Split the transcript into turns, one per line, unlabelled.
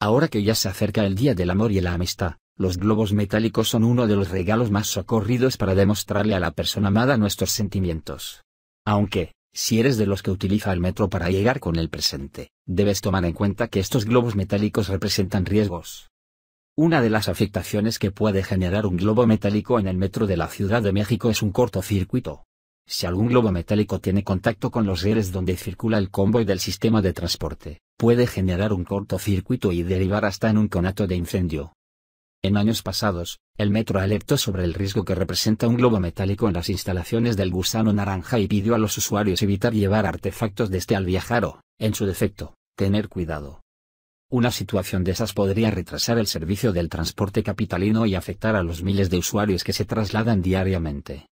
Ahora que ya se acerca el Día del Amor y la Amistad, los globos metálicos son uno de los regalos más socorridos para demostrarle a la persona amada nuestros sentimientos. Aunque, si eres de los que utiliza el metro para llegar con el presente, debes tomar en cuenta que estos globos metálicos representan riesgos. Una de las afectaciones que puede generar un globo metálico en el metro de la Ciudad de México es un cortocircuito. Si algún globo metálico tiene contacto con los rieles donde circula el convoy del sistema de transporte, puede generar un cortocircuito y derivar hasta en un conato de incendio. En años pasados, el metro alertó sobre el riesgo que representa un globo metálico en las instalaciones del gusano naranja y pidió a los usuarios evitar llevar artefactos de este al viajar o, en su defecto, tener cuidado. Una situación de esas podría retrasar el servicio del transporte capitalino y afectar a los miles de usuarios que se
trasladan diariamente.